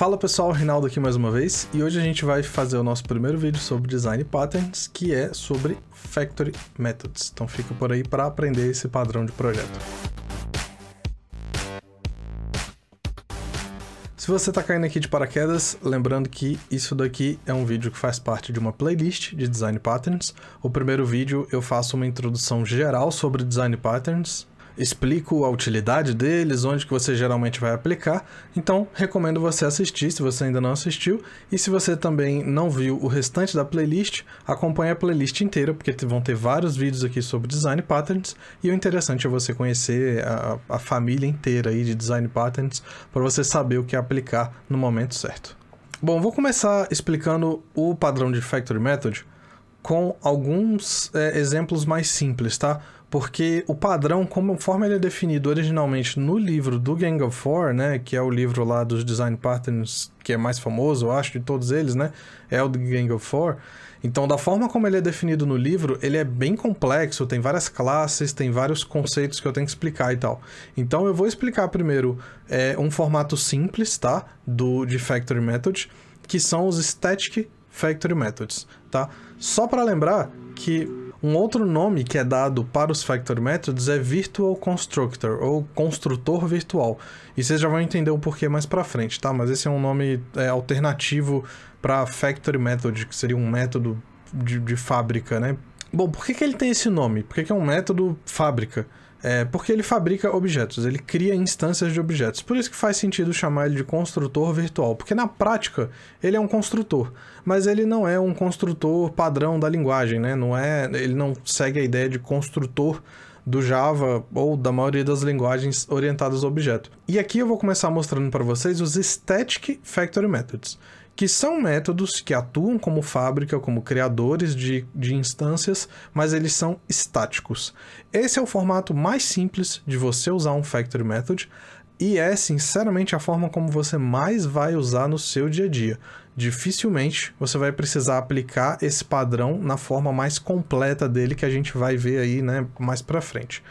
Fala pessoal, Rinaldo aqui mais uma vez e hoje a gente vai fazer o nosso primeiro vídeo sobre design patterns, que é sobre factory methods. Então fica por aí para aprender esse padrão de projeto. Se você está caindo aqui de paraquedas, lembrando que isso daqui é um vídeo que faz parte de uma playlist de Design Patterns. O primeiro vídeo eu faço uma introdução geral sobre Design Patterns, explico a utilidade deles, onde que você geralmente vai aplicar. Então, recomendo você assistir se você ainda não assistiu. E se você também não viu o restante da playlist, acompanhe a playlist inteira, porque vão ter vários vídeos aqui sobre design patterns. E o interessante é você conhecer a, a família inteira aí de design patterns para você saber o que aplicar no momento certo. Bom, vou começar explicando o padrão de Factory Method com alguns é, exemplos mais simples, tá? porque o padrão, conforme ele é definido originalmente no livro do Gang of Four, né, que é o livro lá dos design patterns que é mais famoso, eu acho, de todos eles, né, é o do Gang of Four. Então, da forma como ele é definido no livro, ele é bem complexo, tem várias classes, tem vários conceitos que eu tenho que explicar e tal. Então, eu vou explicar primeiro é, um formato simples, tá, do de Factory Method, que são os Static Factory Methods, tá? Só para lembrar que um outro nome que é dado para os Factory Methods é Virtual Constructor, ou Construtor Virtual. E vocês já vão entender o porquê mais para frente, tá? Mas esse é um nome é, alternativo para Factory Method, que seria um método de, de fábrica, né? Bom, por que, que ele tem esse nome? Por que, que é um método fábrica? É, porque ele fabrica objetos, ele cria instâncias de objetos. Por isso que faz sentido chamar ele de construtor virtual, porque na prática ele é um construtor, mas ele não é um construtor padrão da linguagem, né? Não é, ele não segue a ideia de construtor do Java ou da maioria das linguagens orientadas a objeto. E aqui eu vou começar mostrando para vocês os Static Factory Methods, que são métodos que atuam como fábrica, como criadores de, de instâncias, mas eles são estáticos. Esse é o formato mais simples de você usar um Factory Method, e é sinceramente a forma como você mais vai usar no seu dia a dia dificilmente você vai precisar aplicar esse padrão na forma mais completa dele que a gente vai ver aí né, mais para frente.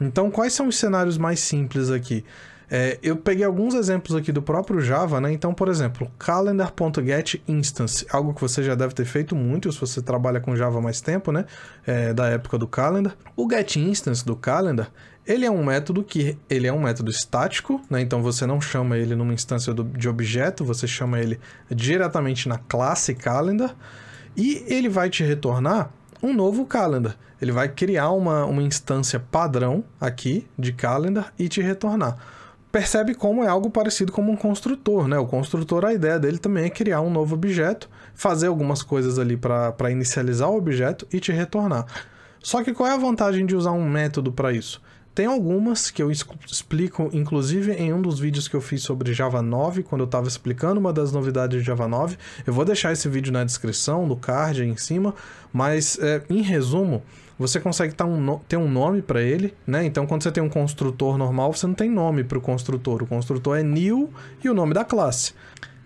Então, quais são os cenários mais simples aqui? É, eu peguei alguns exemplos aqui do próprio Java, né? Então, por exemplo, calendar.getInstance, instance, algo que você já deve ter feito muito se você trabalha com Java mais tempo, né? É, da época do calendar. O get instance do calendar, ele é um método que ele é um método estático, né? Então você não chama ele numa instância do, de objeto, você chama ele diretamente na classe calendar e ele vai te retornar um novo calendar. Ele vai criar uma, uma instância padrão aqui de calendar e te retornar. Percebe como é algo parecido como um construtor, né? O construtor, a ideia dele também é criar um novo objeto, fazer algumas coisas ali para inicializar o objeto e te retornar. Só que qual é a vantagem de usar um método para isso? Tem algumas que eu explico, inclusive em um dos vídeos que eu fiz sobre Java 9, quando eu estava explicando uma das novidades de Java 9. Eu vou deixar esse vídeo na descrição, no card aí em cima, mas é, em resumo, você consegue tá um, ter um nome para ele, né? Então, quando você tem um construtor normal, você não tem nome para o construtor. O construtor é new e o nome da classe.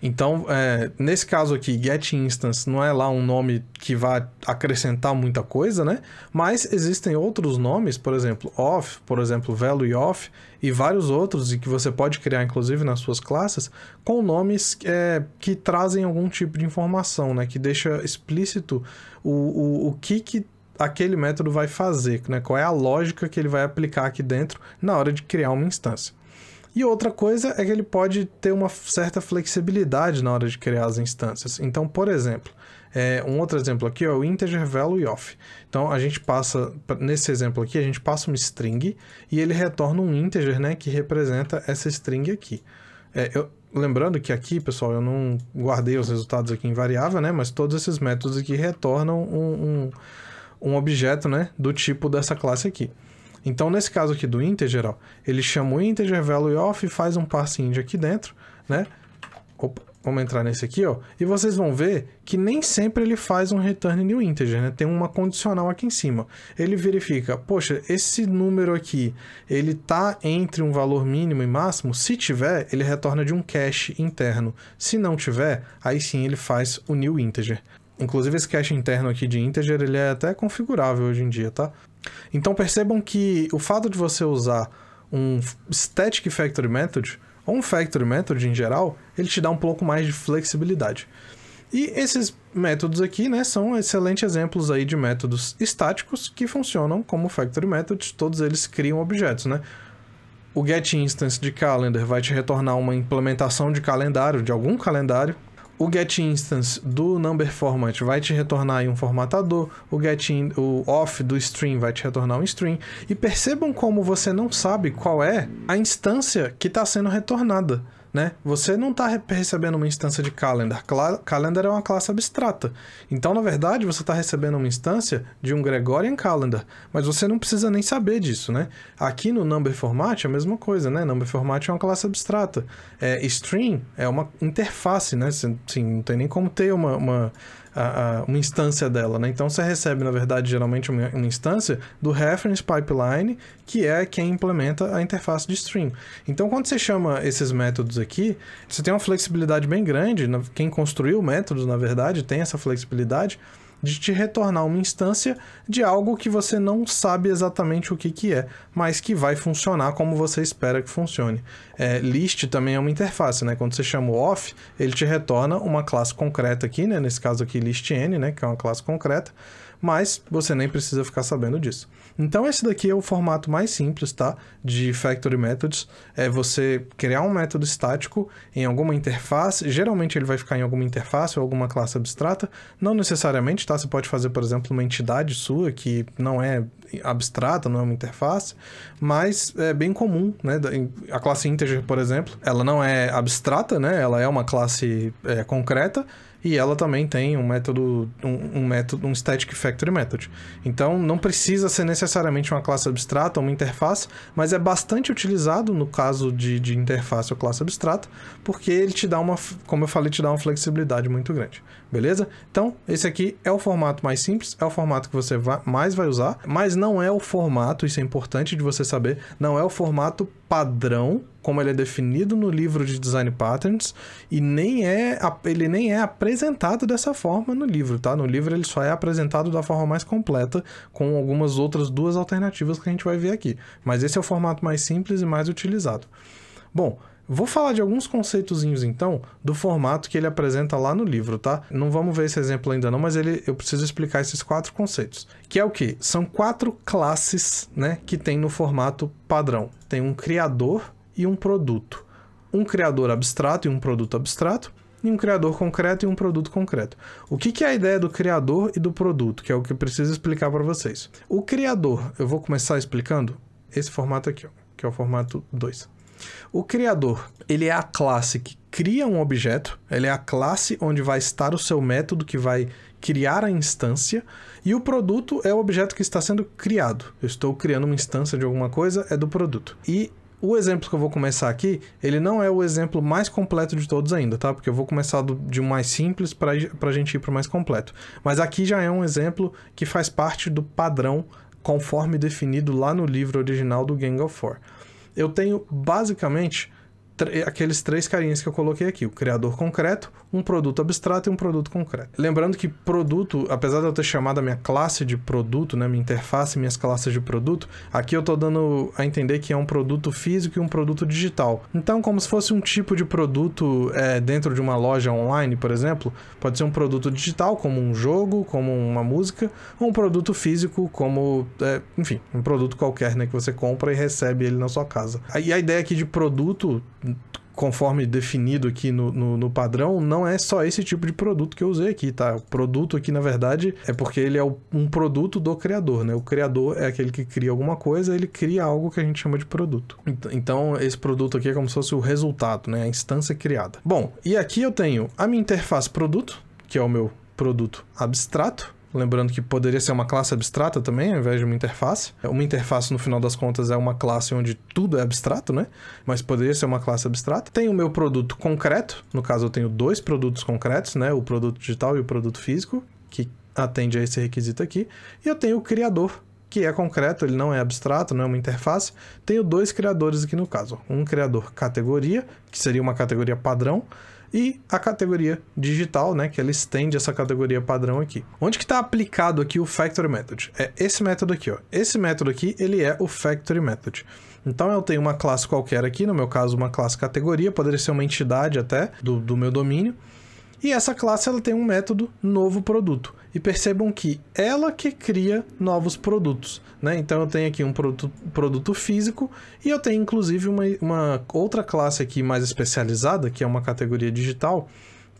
Então, é, nesse caso aqui, get instance não é lá um nome que vai acrescentar muita coisa, né? Mas existem outros nomes, por exemplo, off, por exemplo, value off e vários outros e que você pode criar, inclusive, nas suas classes, com nomes é, que trazem algum tipo de informação, né? Que deixa explícito o, o, o que, que aquele método vai fazer, né? Qual é a lógica que ele vai aplicar aqui dentro na hora de criar uma instância. E outra coisa é que ele pode ter uma certa flexibilidade na hora de criar as instâncias. Então, por exemplo, é, um outro exemplo aqui é o integer value of. Então a gente passa, nesse exemplo aqui, a gente passa uma string e ele retorna um integer né, que representa essa string aqui. É, eu, lembrando que aqui, pessoal, eu não guardei os resultados aqui em variável, né, mas todos esses métodos aqui retornam um, um, um objeto né, do tipo dessa classe aqui. Então, nesse caso aqui do integer, ó, ele chama o integer value off, faz um parseInt aqui dentro, né? Opa, vamos entrar nesse aqui, ó. E vocês vão ver que nem sempre ele faz um return new integer, né? Tem uma condicional aqui em cima. Ele verifica, poxa, esse número aqui, ele tá entre um valor mínimo e máximo? Se tiver, ele retorna de um cache interno. Se não tiver, aí sim ele faz o new integer. Inclusive esse cache interno aqui de integer, ele é até configurável hoje em dia, tá? Então percebam que o fato de você usar um Static Factory Method, ou um Factory Method em geral, ele te dá um pouco mais de flexibilidade. E esses métodos aqui, né, são excelentes exemplos aí de métodos estáticos que funcionam como factory methods, todos eles criam objetos, né? O get instance de calendar vai te retornar uma implementação de calendário, de algum calendário, o get instance do number format vai te retornar um formatador, o get in, o off do string vai te retornar um string e percebam como você não sabe qual é a instância que está sendo retornada né? Você não está recebendo uma instância de calendar. calendar é uma classe abstrata. Então, na verdade, você está recebendo uma instância de um Gregorian calendar, mas você não precisa nem saber disso, né? Aqui no number format é a mesma coisa, né? Number format é uma classe abstrata. É, é uma interface, né? Assim, não tem nem como ter uma, uma a, a, uma instância dela, né? Então você recebe, na verdade, geralmente uma, uma, instância do reference pipeline, que é quem implementa a interface de stream. Então quando você chama esses métodos aqui, você tem uma flexibilidade bem grande, quem construiu métodos, na verdade, tem essa flexibilidade, de te retornar uma instância de algo que você não sabe exatamente o que, que é, mas que vai funcionar como você espera que funcione. É, list também é uma interface, né? Quando você chama o off, ele te retorna uma classe concreta aqui, né? Nesse caso aqui, listn, né? Que é uma classe concreta, mas você nem precisa ficar sabendo disso. Então esse daqui é o formato mais simples, tá? De Factory Methods. É você criar um método estático em alguma interface. Geralmente ele vai ficar em alguma interface ou alguma classe abstrata. Não necessariamente, tá? Você pode fazer, por exemplo, uma entidade sua que não é abstrata, não é uma interface, mas é bem comum, né? A classe integer, por exemplo, ela não é abstrata, né? Ela é uma classe é, concreta e ela também tem um método, um, um, método, um Static Factory Method. Então não precisa ser necessariamente uma classe abstrata ou uma interface, mas é bastante utilizado no caso de, de interface ou classe abstrata, porque ele te dá uma, como eu falei, te dá uma flexibilidade muito grande. Beleza? Então, esse aqui é o formato mais simples, é o formato que você vai, mais vai usar, mas não é o formato, isso é importante de você saber, não é o formato padrão como ele é definido no livro de design patterns e nem é ele nem é apresentado dessa forma no livro, tá? No livro ele só é apresentado da forma mais completa com algumas outras duas alternativas que a gente vai ver aqui. Mas esse é o formato mais simples e mais utilizado. Bom, Vou falar de alguns conceitozinhos então do formato que ele apresenta lá no livro, tá? Não vamos ver esse exemplo ainda não, mas ele, eu preciso explicar esses quatro conceitos. Que é o que? São quatro classes, né, que tem no formato padrão. Tem um criador, e um produto. Um criador abstrato e um produto abstrato, e um criador concreto e um produto concreto. O que, que é a ideia do criador e do produto, que é o que eu preciso explicar para vocês. O criador, eu vou começar explicando esse formato aqui, que é o formato 2. O criador, ele é a classe que cria um objeto, ele é a classe onde vai estar o seu método que vai criar a instância, e o produto é o objeto que está sendo criado. Eu estou criando uma instância de alguma coisa, é do produto. E o exemplo que eu vou começar aqui, ele não é o exemplo mais completo de todos ainda, tá? Porque eu vou começar do, de um mais simples para a gente ir para o mais completo. Mas aqui já é um exemplo que faz parte do padrão conforme definido lá no livro original do Gang of Four. Eu tenho basicamente aqueles três carinhas que eu coloquei aqui: o criador concreto, um produto abstrato e um produto concreto. Lembrando que produto, apesar de eu ter chamado a minha classe de produto, né, minha interface, minhas classes de produto, aqui eu estou dando a entender que é um produto físico e um produto digital. Então, como se fosse um tipo de produto é, dentro de uma loja online, por exemplo, pode ser um produto digital, como um jogo, como uma música, ou um produto físico, como, é, enfim, um produto qualquer né, que você compra e recebe ele na sua casa. E a ideia aqui de produto conforme definido aqui no, no, no, padrão, não é só esse tipo de produto que eu usei aqui, tá? O produto aqui, na verdade, é porque ele é um produto do criador, né? O criador é aquele que cria alguma coisa, ele cria algo que a gente chama de produto. Então, esse produto aqui é como se fosse o resultado, né? A instância criada. Bom, e aqui eu tenho a minha interface produto, que é o meu produto abstrato, Lembrando que poderia ser uma classe abstrata também, ao invés de uma interface. É, uma interface, no final das contas, é uma classe onde tudo é abstrato, né? Mas poderia ser uma classe abstrata. Tem o meu produto concreto, no caso eu tenho dois produtos concretos, né? O produto digital e o produto físico, que atende a esse requisito aqui. E eu tenho o criador, que é concreto, ele não é abstrato, não é uma interface. Tenho dois criadores aqui no caso. Um criador categoria, que seria uma categoria padrão, e a categoria digital, né, que ela estende essa categoria padrão aqui. Onde que está aplicado aqui o factory method? É esse método aqui, ó. Esse método aqui, ele é o factory method. Então eu tenho uma classe qualquer aqui, no meu caso uma classe categoria, poderia ser uma entidade até do, do meu domínio, e essa classe ela tem um método novo produto e percebam que ela que cria novos produtos. Né? Então eu tenho aqui um produto, produto físico e eu tenho inclusive uma, uma outra classe aqui mais especializada, que é uma categoria digital,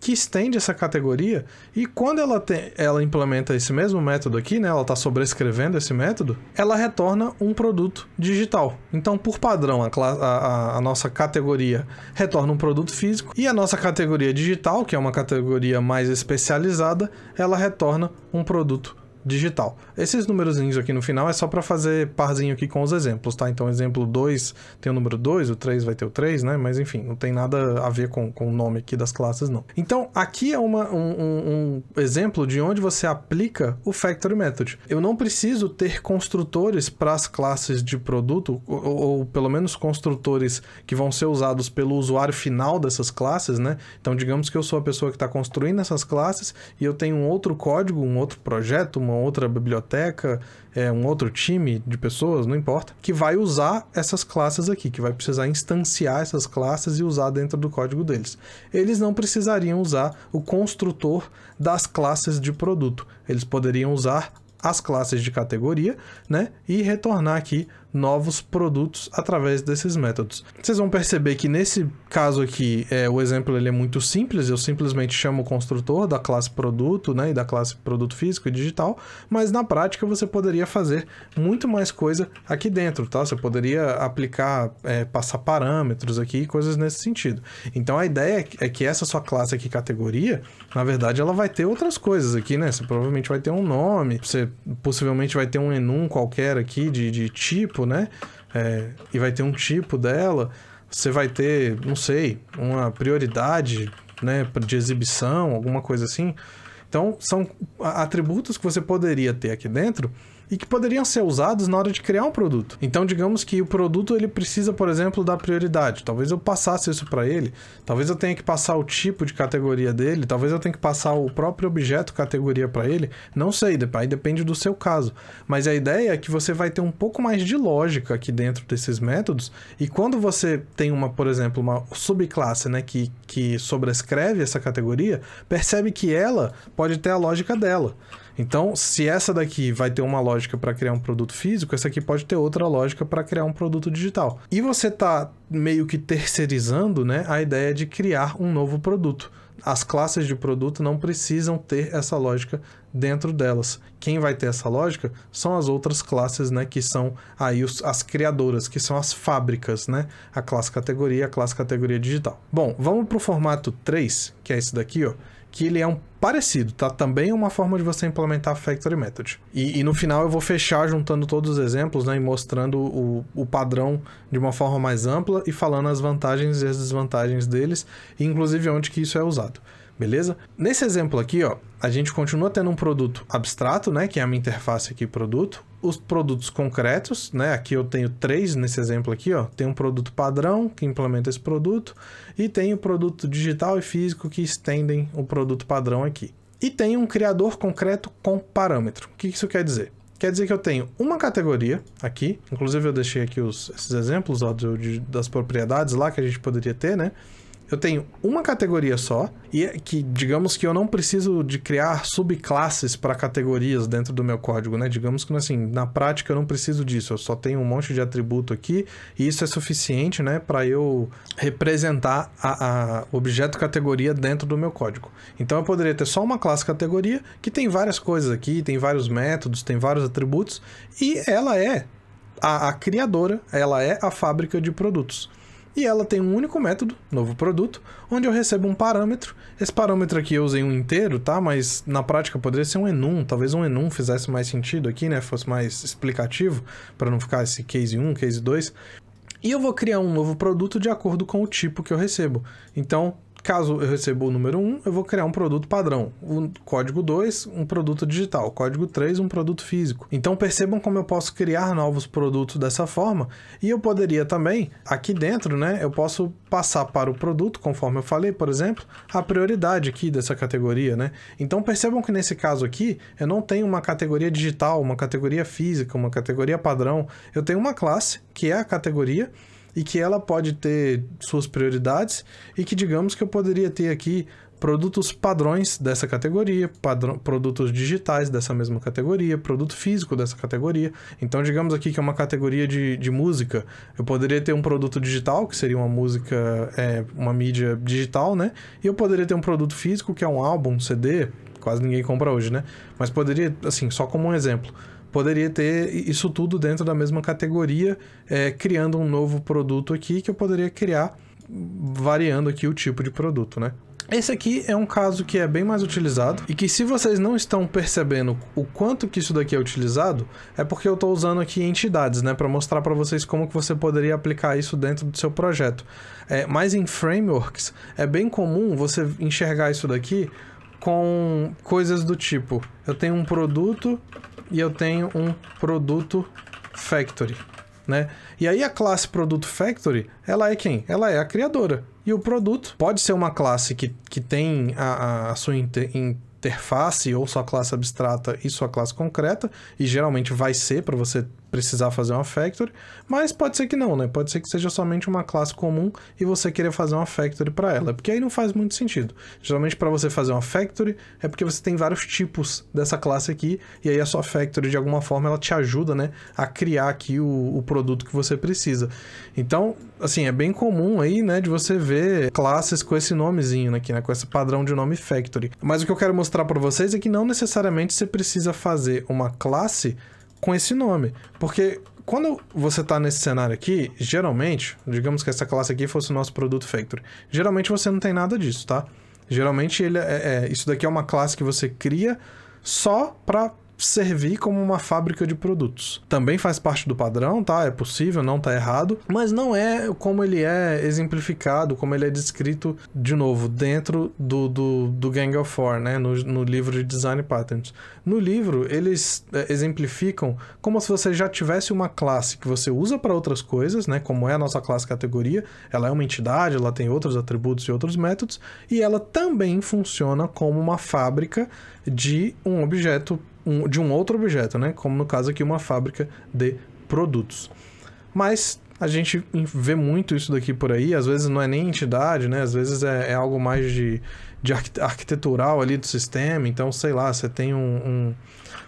que estende essa categoria e quando ela, tem, ela implementa esse mesmo método aqui, né, ela está sobrescrevendo esse método, ela retorna um produto digital. Então, por padrão, a, a, a, nossa categoria retorna um produto físico e a nossa categoria digital, que é uma categoria mais especializada, ela retorna um produto digital. Esses números aqui no final é só para fazer parzinho aqui com os exemplos, tá? Então, exemplo 2 tem o número 2, o 3 vai ter o 3, né? Mas, enfim, não tem nada a ver com, com o nome aqui das classes, não. Então, aqui é uma, um, um, um exemplo de onde você aplica o Factory Method. Eu não preciso ter construtores para as classes de produto, ou, ou pelo menos construtores que vão ser usados pelo usuário final dessas classes, né? Então, digamos que eu sou a pessoa que está construindo essas classes e eu tenho um outro código, um outro projeto, uma uma outra biblioteca, é, um outro time de pessoas, não importa, que vai usar essas classes aqui, que vai precisar instanciar essas classes e usar dentro do código deles. Eles não precisariam usar o construtor das classes de produto. Eles poderiam usar as classes de categoria, né? E retornar aqui novos produtos através desses métodos. Vocês vão perceber que nesse caso aqui, é, o exemplo ele é muito simples, eu simplesmente chamo o construtor da classe produto, né, e da classe produto físico e digital, mas na prática você poderia fazer muito mais coisa aqui dentro, tá? Você poderia aplicar, é, passar parâmetros aqui e coisas nesse sentido. Então a ideia é que essa sua classe aqui, categoria, na verdade ela vai ter outras coisas aqui, né? Você provavelmente vai ter um nome, você possivelmente vai ter um enum qualquer aqui de, de tipo, tipo, né? É, e vai ter um tipo dela, você vai ter, não sei, uma prioridade, né, de exibição, alguma coisa assim. Então, são atributos que você poderia ter aqui dentro e que poderiam ser usados na hora de criar um produto. Então, digamos que o produto ele precisa, por exemplo, da prioridade. Talvez eu passasse isso para ele, talvez eu tenha que passar o tipo de categoria dele, talvez eu tenha que passar o próprio objeto categoria para ele. Não sei, aí depende do seu caso. Mas a ideia é que você vai ter um pouco mais de lógica aqui dentro desses métodos e quando você tem uma, por exemplo, uma subclasse, né, que que sobrescreve essa categoria, percebe que ela pode ter a lógica dela. Então, se essa daqui vai ter uma lógica para criar um produto físico, essa aqui pode ter outra lógica para criar um produto digital. E você está meio que terceirizando né, a ideia de criar um novo produto. As classes de produto não precisam ter essa lógica dentro delas. Quem vai ter essa lógica são as outras classes, né, que são aí os, as criadoras, que são as fábricas, né? A classe categoria, a classe categoria digital. Bom, vamos para o formato 3, que é esse daqui, ó que ele é um parecido, tá? Também é uma forma de você implementar a Factory Method. E, e, no final eu vou fechar juntando todos os exemplos, né? E mostrando o, o padrão de uma forma mais ampla e falando as vantagens e as desvantagens deles, e inclusive onde que isso é usado beleza? Nesse exemplo aqui, ó, a gente continua tendo um produto abstrato, né, que é a minha interface aqui produto, os produtos concretos, né? Aqui eu tenho três nesse exemplo aqui, ó. Tem um produto padrão que implementa esse produto e tem o produto digital e físico que estendem o produto padrão aqui. E tem um criador concreto com parâmetro. O que isso quer dizer? Quer dizer que eu tenho uma categoria aqui, inclusive eu deixei aqui os, esses exemplos ó, de, das propriedades lá que a gente poderia ter, né? eu tenho uma categoria só, e é que digamos que eu não preciso de criar subclasses para categorias dentro do meu código, né? Digamos que assim, na prática eu não preciso disso, eu só tenho um monte de atributo aqui, e isso é suficiente, né, para eu representar a, a objeto categoria dentro do meu código. Então eu poderia ter só uma classe categoria que tem várias coisas aqui, tem vários métodos, tem vários atributos, e ela é a, a criadora, ela é a fábrica de produtos e ela tem um único método, novo produto, onde eu recebo um parâmetro. Esse parâmetro aqui eu usei um inteiro, tá? Mas na prática poderia ser um enum, talvez um enum fizesse mais sentido aqui, né? Fosse mais explicativo, para não ficar esse case 1, case 2. E eu vou criar um novo produto de acordo com o tipo que eu recebo. Então, Caso eu receba o número 1, eu vou criar um produto padrão. O código 2, um produto digital. O código 3, um produto físico. Então percebam como eu posso criar novos produtos dessa forma. E eu poderia também, aqui dentro, né, eu posso passar para o produto, conforme eu falei, por exemplo, a prioridade aqui dessa categoria, né? Então percebam que nesse caso aqui, eu não tenho uma categoria digital, uma categoria física, uma categoria padrão. Eu tenho uma classe, que é a categoria, e que ela pode ter suas prioridades e que digamos que eu poderia ter aqui produtos padrões dessa categoria, padrão, produtos digitais dessa mesma categoria, produto físico dessa categoria. Então, digamos aqui que é uma categoria de, de música. Eu poderia ter um produto digital, que seria uma música, é, uma mídia digital, né? E eu poderia ter um produto físico, que é um álbum, um CD, quase ninguém compra hoje, né? Mas poderia, assim, só como um exemplo poderia ter isso tudo dentro da mesma categoria, é, criando um novo produto aqui que eu poderia criar variando aqui o tipo de produto, né? Esse aqui é um caso que é bem mais utilizado e que se vocês não estão percebendo o quanto que isso daqui é utilizado, é porque eu estou usando aqui entidades, né, para mostrar para vocês como que você poderia aplicar isso dentro do seu projeto. É, mas em frameworks é bem comum você enxergar isso daqui com coisas do tipo, eu tenho um produto e eu tenho um produto factory, né? E aí a classe produto factory, ela é quem? Ela é a criadora. E o produto pode ser uma classe que, que tem a, a sua inter, interface ou sua classe abstrata e sua classe concreta, e geralmente vai ser para você precisar fazer uma factory, mas pode ser que não, né? Pode ser que seja somente uma classe comum e você querer fazer uma factory para ela, porque aí não faz muito sentido. Geralmente para você fazer uma factory é porque você tem vários tipos dessa classe aqui e aí a sua factory de alguma forma ela te ajuda, né, a criar aqui o, o produto que você precisa. Então, assim, é bem comum aí, né, de você ver classes com esse nomezinho aqui, né, com esse padrão de nome factory. Mas o que eu quero mostrar para vocês é que não necessariamente você precisa fazer uma classe com esse nome. Porque quando você está nesse cenário aqui, geralmente, digamos que essa classe aqui fosse o nosso produto factory, geralmente você não tem nada disso, tá? Geralmente ele é, é isso daqui é uma classe que você cria só para servir como uma fábrica de produtos. Também faz parte do padrão, tá? É possível, não tá errado, mas não é como ele é exemplificado, como ele é descrito, de novo, dentro do, do, do Gang of Four, né? No, no livro de Design Patterns. No livro, eles é, exemplificam como se você já tivesse uma classe que você usa para outras coisas, né? Como é a nossa classe categoria, ela é uma entidade, ela tem outros atributos e outros métodos, e ela também funciona como uma fábrica de um objeto um, de um outro objeto, né? Como no caso aqui, uma fábrica de produtos. Mas a gente vê muito isso daqui por aí, às vezes não é nem entidade, né? Às vezes é, é algo mais de, de arquitetural ali do sistema. Então, sei lá, você tem um, um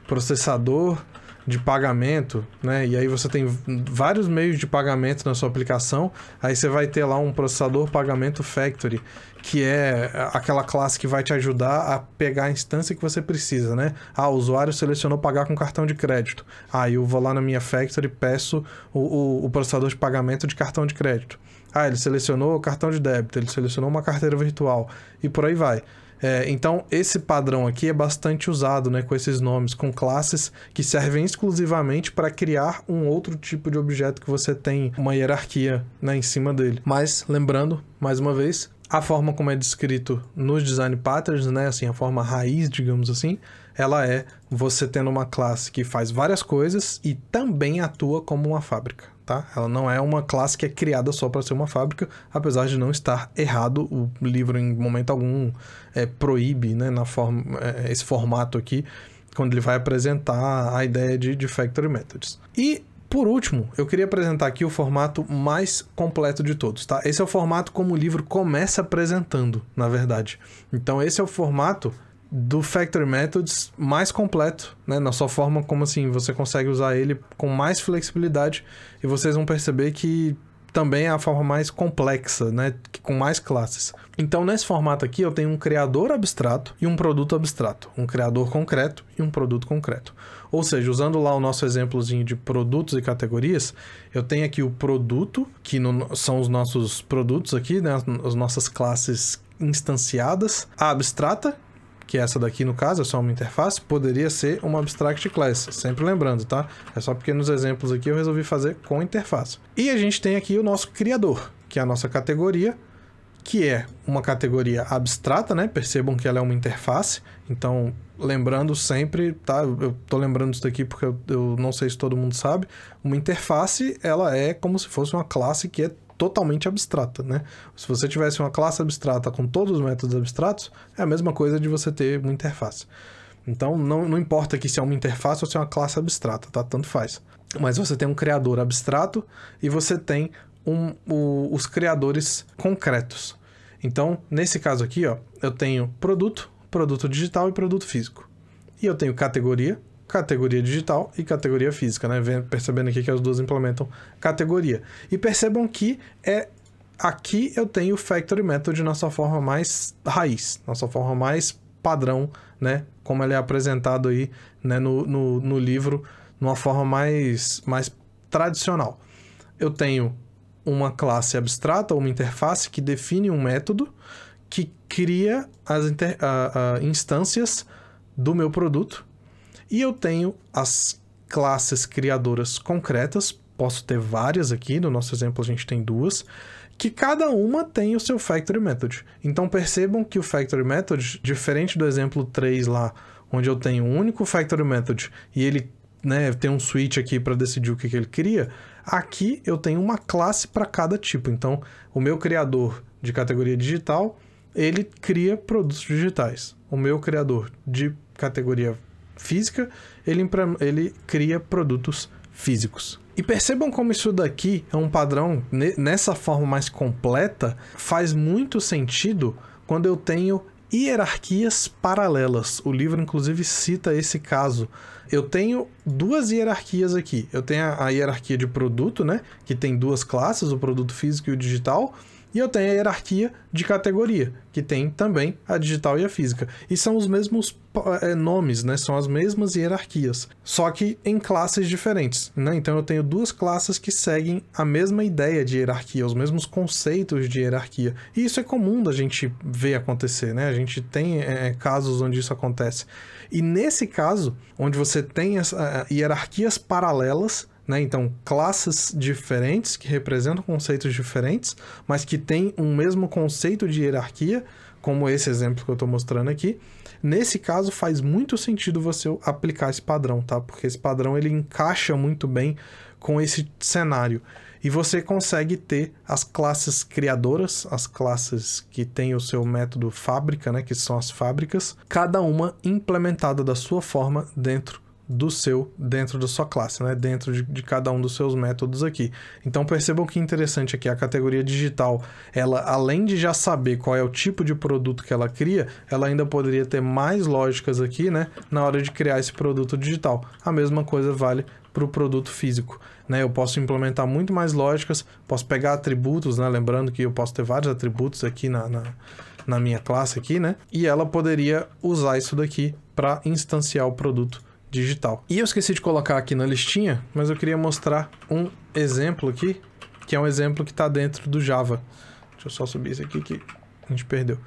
processador de pagamento, né? E aí você tem vários meios de pagamento na sua aplicação. Aí você vai ter lá um processador pagamento factory, que é aquela classe que vai te ajudar a pegar a instância que você precisa, né? Ah, o usuário selecionou pagar com cartão de crédito. Aí ah, eu vou lá na minha factory e peço o, o, o processador de pagamento de cartão de crédito. Ah, ele selecionou o cartão de débito, ele selecionou uma carteira virtual e por aí vai. É, então, esse padrão aqui é bastante usado né, com esses nomes, com classes que servem exclusivamente para criar um outro tipo de objeto que você tem uma hierarquia né, em cima dele. Mas, lembrando, mais uma vez, a forma como é descrito nos design patterns, né, assim, a forma raiz, digamos assim, ela é você tendo uma classe que faz várias coisas e também atua como uma fábrica tá? Ela não é uma classe que é criada só para ser uma fábrica, apesar de não estar errado, o livro em momento algum é, proíbe né, na forma, é, esse formato aqui, quando ele vai apresentar a ideia de, de Factory Methods. E por último, eu queria apresentar aqui o formato mais completo de todos, tá? Esse é o formato como o livro começa apresentando, na verdade. Então, esse é o formato do Factory Methods mais completo, né? Na sua forma como assim você consegue usar ele com mais flexibilidade e vocês vão perceber que também é a forma mais complexa, né? Com mais classes. Então, nesse formato aqui, eu tenho um criador abstrato e um produto abstrato. Um criador concreto e um produto concreto. Ou seja, usando lá o nosso exemplozinho de produtos e categorias, eu tenho aqui o produto, que no, são os nossos produtos aqui, né? As nossas classes instanciadas, a abstrata, que essa daqui no caso, é só uma interface, poderia ser uma abstract class, sempre lembrando, tá? É só porque nos exemplos aqui eu resolvi fazer com interface. E a gente tem aqui o nosso criador, que é a nossa categoria, que é uma categoria abstrata, né? Percebam que ela é uma interface, então lembrando sempre, tá? Eu tô lembrando isso daqui porque eu, eu não sei se todo mundo sabe, uma interface, ela é como se fosse uma classe que é totalmente abstrata, né? Se você tivesse uma classe abstrata com todos os métodos abstratos, é a mesma coisa de você ter uma interface. Então, não, não importa que se é uma interface ou se é uma classe abstrata, tá? Tanto faz. Mas você tem um criador abstrato e você tem um, o, os criadores concretos. Então, nesse caso aqui, ó, eu tenho produto, produto digital e produto físico. E eu tenho categoria, categoria digital e categoria física, né? percebendo aqui que as duas implementam categoria. E percebam que é aqui eu tenho o factory method na sua forma mais raiz, na sua forma mais padrão, né? Como ele é apresentado aí né? no, no, no livro, numa forma mais, mais tradicional. Eu tenho uma classe abstrata, uma interface que define um método que cria as inter... uh, uh, instâncias do meu produto e eu tenho as classes criadoras concretas, posso ter várias aqui, no nosso exemplo a gente tem duas, que cada uma tem o seu factory method. Então percebam que o factory method, diferente do exemplo 3 lá, onde eu tenho um único factory method e ele né, tem um switch aqui para decidir o que, que ele cria, aqui eu tenho uma classe para cada tipo. Então, o meu criador de categoria digital, ele cria produtos digitais. O meu criador de categoria física, ele, ele cria produtos físicos. E percebam como isso daqui é um padrão, nessa forma mais completa, faz muito sentido quando eu tenho hierarquias paralelas. O livro, inclusive, cita esse caso. Eu tenho duas hierarquias aqui. Eu tenho a hierarquia de produto, né? Que tem duas classes, o produto físico e o digital e eu tenho a hierarquia de categoria, que tem também a digital e a física. E são os mesmos eh, nomes, né? São as mesmas hierarquias, só que em classes diferentes, né? Então eu tenho duas classes que seguem a mesma ideia de hierarquia, os mesmos conceitos de hierarquia. E isso é comum da gente ver acontecer, né? A gente tem é, casos onde isso acontece. E nesse caso, onde você tem essa, hierarquias paralelas, né? Então, classes diferentes que representam conceitos diferentes, mas que têm um mesmo conceito de hierarquia, como esse exemplo que eu estou mostrando aqui. Nesse caso, faz muito sentido você aplicar esse padrão, tá? Porque esse padrão ele encaixa muito bem com esse cenário. E você consegue ter as classes criadoras, as classes que têm o seu método fábrica, né, que são as fábricas, cada uma implementada da sua forma dentro do seu dentro da sua classe, né? dentro de, de, cada um dos seus métodos aqui. Então percebam que interessante aqui, a categoria digital, ela além de já saber qual é o tipo de produto que ela cria, ela ainda poderia ter mais lógicas aqui né? na hora de criar esse produto digital. A mesma coisa vale para o produto físico. Né? Eu posso implementar muito mais lógicas, posso pegar atributos, né? lembrando que eu posso ter vários atributos aqui na, na, na minha classe aqui, né? e ela poderia usar isso daqui para instanciar o produto digital. E eu esqueci de colocar aqui na listinha, mas eu queria mostrar um exemplo aqui, que é um exemplo que está dentro do Java. Deixa eu só subir isso aqui que a gente perdeu.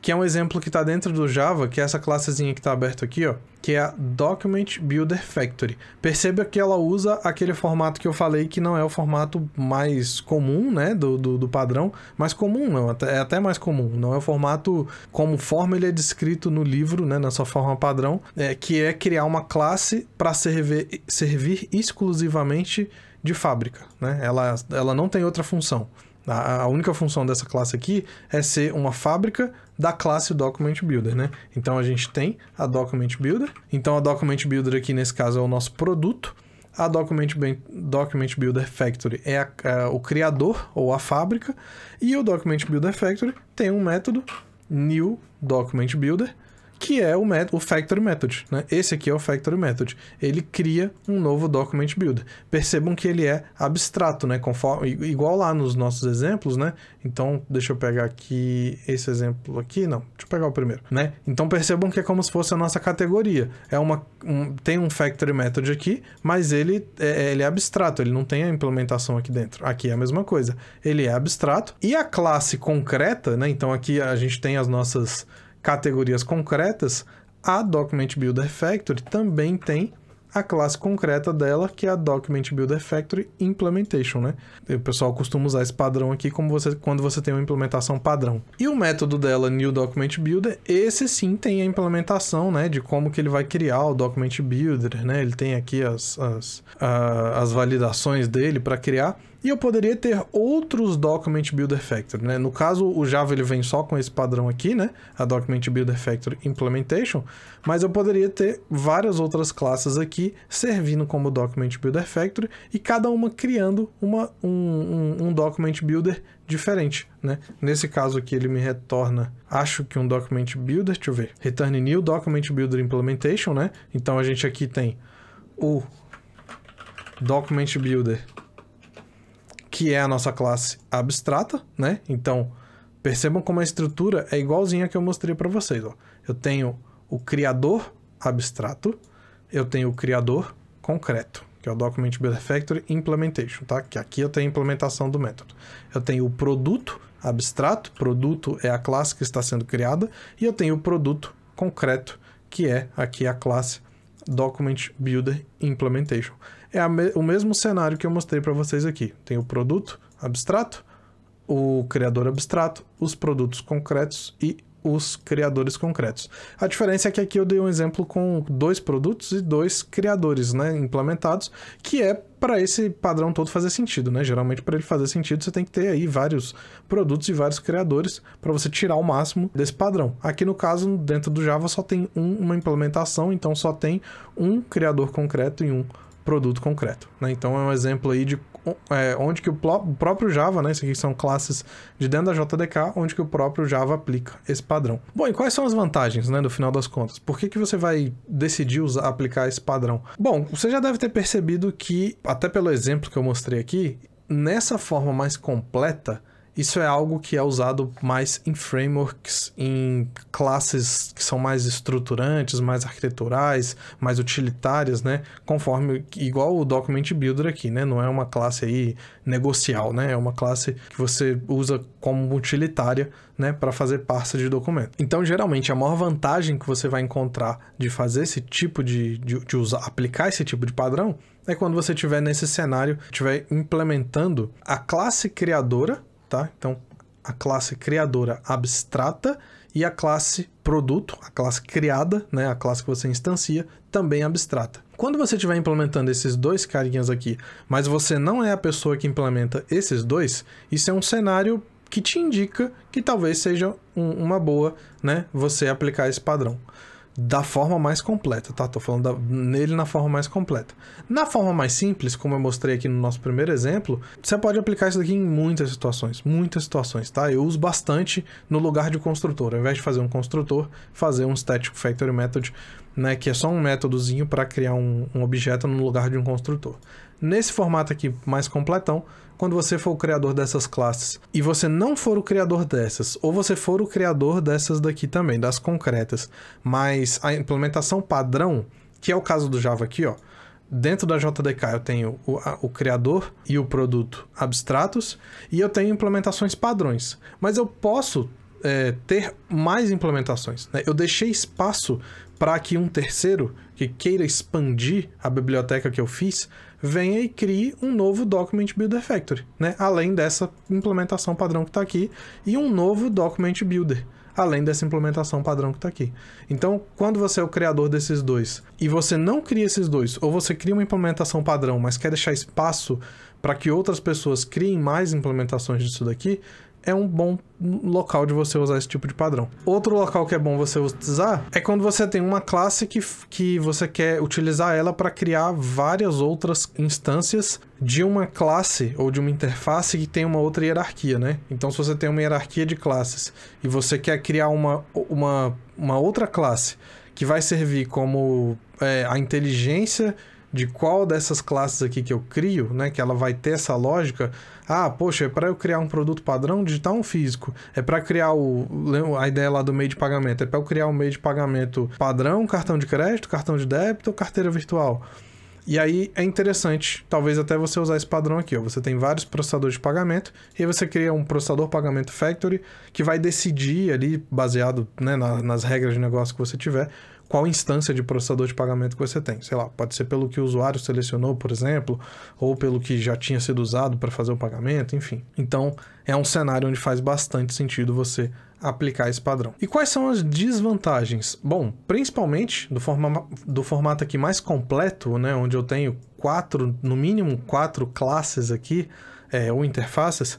Que é um exemplo que está dentro do Java, que é essa classezinha que está aberta aqui, ó, que é a Document Builder Factory. Perceba que ela usa aquele formato que eu falei, que não é o formato mais comum, né, do, do, do padrão. Mais comum, não, é até mais comum. Não é o formato como forma ele é descrito no livro, né, na sua forma padrão, é, que é criar uma classe para servir, servir exclusivamente de fábrica, né? Ela, ela não tem outra função. A, a única função dessa classe aqui é ser uma fábrica da classe Document Builder, né? Então a gente tem a Document Builder. Então a Document Builder aqui nesse caso é o nosso produto. A Document, Document Builder Factory é, a, é o criador ou a fábrica. E o Document Builder Factory tem um método new Document Builder que é o, o Factory Method. Né? Esse aqui é o Factory Method. Ele cria um novo Document Builder. Percebam que ele é abstrato, né? Conforme, igual lá nos nossos exemplos, né? Então, deixa eu pegar aqui esse exemplo aqui. Não, deixa eu pegar o primeiro, né? Então, percebam que é como se fosse a nossa categoria. É uma, um, tem um Factory Method aqui, mas ele é, é ele é abstrato. Ele não tem a implementação aqui dentro. Aqui é a mesma coisa. Ele é abstrato. E a classe concreta, né? Então, aqui a gente tem as nossas categorias concretas, a Document Builder Factory também tem a classe concreta dela, que é a Document Builder Factory Implementation, né? O pessoal costuma usar esse padrão aqui como você, quando você tem uma implementação padrão. E o método dela, New Document Builder, esse sim tem a implementação, né? De como que ele vai criar o Document Builder, né? Ele tem aqui as, as, ah, as validações dele para criar, e eu poderia ter outros Document Builder Factory, né? No caso, o Java ele vem só com esse padrão aqui, né? A Document Builder Factory Implementation, mas eu poderia ter várias outras classes aqui servindo como Document Builder Factory e cada uma criando uma, um, um, um Document Builder diferente, né? Nesse caso aqui ele me retorna, acho que um Document Builder, deixa eu ver, Return New Document Builder Implementation, né? Então a gente aqui tem o Document Builder que é a nossa classe abstrata, né? Então, percebam como a estrutura é igualzinha que eu mostrei para vocês, ó. Eu tenho o criador abstrato, eu tenho o criador concreto, que é o Document Builder Factory Implementation, tá? Que aqui eu tenho a implementação do método. Eu tenho o produto abstrato, produto é a classe que está sendo criada, e eu tenho o produto concreto, que é aqui a classe Document Builder Implementation é me o mesmo cenário que eu mostrei para vocês aqui. Tem o produto abstrato, o criador abstrato, os produtos concretos e os criadores concretos. A diferença é que aqui eu dei um exemplo com dois produtos e dois criadores né, implementados, que é para esse padrão todo fazer sentido. Né? Geralmente, para ele fazer sentido, você tem que ter aí vários produtos e vários criadores para você tirar o máximo desse padrão. Aqui no caso, dentro do Java, só tem um, uma implementação, então só tem um criador concreto e um produto concreto. Né? Então é um exemplo aí de é, onde que o, próprio Java, né? Isso aqui são classes de dentro da JDK, onde que o próprio Java aplica esse padrão. Bom, e quais são as vantagens, né? Do final das contas, por que, que você vai decidir usar, aplicar esse padrão? Bom, você já deve ter percebido que, até pelo exemplo que eu mostrei aqui, nessa forma mais completa isso é algo que é usado mais em frameworks, em classes que são mais estruturantes, mais arquiteturais, mais utilitárias, né? Conforme igual o document builder aqui, né? Não é uma classe aí negocial, né? É uma classe que você usa como utilitária, né, para fazer parça de documento. Então, geralmente a maior vantagem que você vai encontrar de fazer esse tipo de, de, de usar, aplicar esse tipo de padrão é quando você tiver nesse cenário, tiver implementando a classe criadora tá? Então, a classe criadora abstrata e a classe produto, a classe criada, né, a classe que você instancia, também abstrata. Quando você estiver implementando esses dois carinhas aqui, mas você não é a pessoa que implementa esses dois, isso é um cenário que te indica que talvez seja um, uma boa, né, você aplicar esse padrão da forma mais completa, tá? Tô falando da, nele na forma mais completa. Na forma mais simples, como eu mostrei aqui no nosso primeiro exemplo, você pode aplicar isso daqui em muitas situações, muitas situações, tá? Eu uso bastante no lugar de construtor, ao invés de fazer um construtor, fazer um static factory method, né, que é só um métodozinho para criar um, um objeto no lugar de um construtor. Nesse formato aqui mais completão, quando você for o criador dessas classes e você não for o criador dessas, ou você for o criador dessas daqui também, das concretas, mas a implementação padrão, que é o caso do Java aqui, ó, dentro da JDK eu tenho o, a, o, criador e o produto abstratos e eu tenho implementações padrões. Mas eu posso é, ter mais implementações. Né? Eu deixei espaço para que um terceiro que queira expandir a biblioteca que eu fiz venha e crie um novo Document Builder Factory, né? além dessa implementação padrão que está aqui, e um novo Document Builder, além dessa implementação padrão que está aqui. Então, quando você é o criador desses dois e você não cria esses dois, ou você cria uma implementação padrão, mas quer deixar espaço para que outras pessoas criem mais implementações disso daqui, é um bom local de você usar esse tipo de padrão. Outro local que é bom você utilizar é quando você tem uma classe que, que você quer utilizar ela para criar várias outras instâncias de uma classe ou de uma interface que tem uma outra hierarquia, né? Então, se você tem uma hierarquia de classes e você quer criar uma, uma, uma outra classe que vai servir como é, a inteligência de qual dessas classes aqui que eu crio, né? Que ela vai ter essa lógica ah, poxa, é para eu criar um produto padrão digitar um físico, é para criar o a ideia lá do meio de pagamento, é para eu criar um meio de pagamento padrão, cartão de crédito, cartão de débito ou carteira virtual. E aí é interessante, talvez até você usar esse padrão aqui. Ó. Você tem vários processadores de pagamento, e aí você cria um processador pagamento factory que vai decidir ali, baseado né, na, nas regras de negócio que você tiver, qual instância de processador de pagamento que você tem. Sei lá, pode ser pelo que o usuário selecionou, por exemplo, ou pelo que já tinha sido usado para fazer o pagamento, enfim. Então, é um cenário onde faz bastante sentido você aplicar esse padrão. E quais são as desvantagens? Bom, principalmente do, forma, do formato aqui mais completo, né, onde eu tenho quatro, no mínimo quatro classes aqui, é, ou interfaces,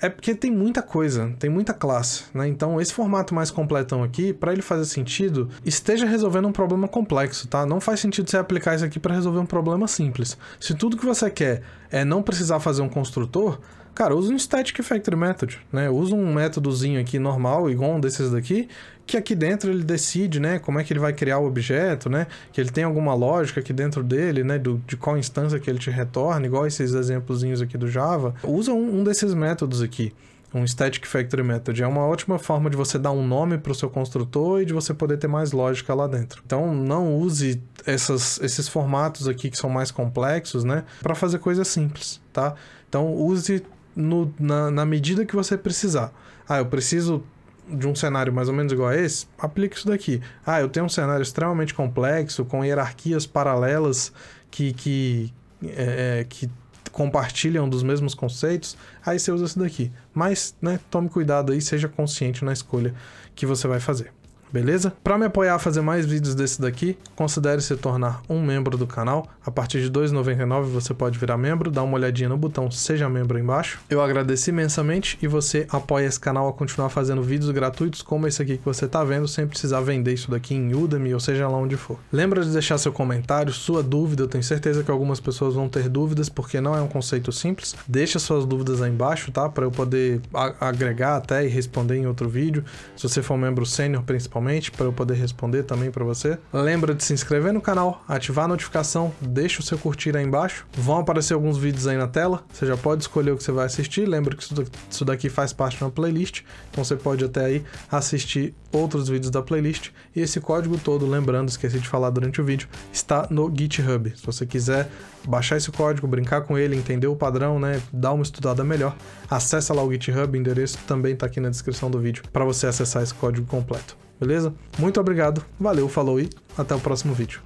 é porque tem muita coisa, tem muita classe, né? Então esse formato mais completão aqui, para ele fazer sentido, esteja resolvendo um problema complexo, tá? Não faz sentido você aplicar isso aqui para resolver um problema simples. Se tudo que você quer é não precisar fazer um construtor, Cara, usa um Static Factory Method, né? Usa um métodozinho aqui normal, igual um desses daqui, que aqui dentro ele decide, né, como é que ele vai criar o objeto, né? Que ele tem alguma lógica aqui dentro dele, né, do, de qual instância que ele te retorna, igual esses exemplozinhos aqui do Java. Usa um, um desses métodos aqui um Static Factory Method. É uma ótima forma de você dar um nome para o seu construtor e de você poder ter mais lógica lá dentro. Então, não use essas, esses formatos aqui que são mais complexos, né? Para fazer coisas simples, tá? Então, use no, na, na medida que você precisar. Ah, eu preciso de um cenário mais ou menos igual a esse, aplica isso daqui. Ah, eu tenho um cenário extremamente complexo, com hierarquias paralelas que, que, é, é que compartilham dos mesmos conceitos, aí você usa isso daqui. Mas, né, tome cuidado aí, seja consciente na escolha que você vai fazer beleza? Para me apoiar a fazer mais vídeos desse daqui, considere se tornar um membro do canal. A partir de 2,99 você pode virar membro, dá uma olhadinha no botão Seja Membro embaixo. Eu agradeço imensamente e você apoia esse canal a continuar fazendo vídeos gratuitos como esse aqui que você está vendo, sem precisar vender isso daqui em Udemy ou seja lá onde for. Lembra de deixar seu comentário, sua dúvida, eu tenho certeza que algumas pessoas vão ter dúvidas porque não é um conceito simples. Deixa suas dúvidas aí embaixo, tá? Para eu poder agregar até e responder em outro vídeo. Se você for um membro sênior principalmente, para eu poder responder também para você. Lembra de se inscrever no canal, ativar a notificação, deixa o seu curtir aí embaixo. Vão aparecer alguns vídeos aí na tela, você já pode escolher o que você vai assistir. Lembra que isso daqui faz parte de uma playlist, então você pode até aí assistir outros vídeos da playlist. E esse código todo, lembrando, esqueci de falar durante o vídeo, está no GitHub. Se você quiser baixar esse código, brincar com ele, entender o padrão, né, dar uma estudada melhor, acessa lá o GitHub, o endereço também está aqui na descrição do vídeo para você acessar esse código completo beleza? Muito obrigado, valeu, falou e até o próximo vídeo.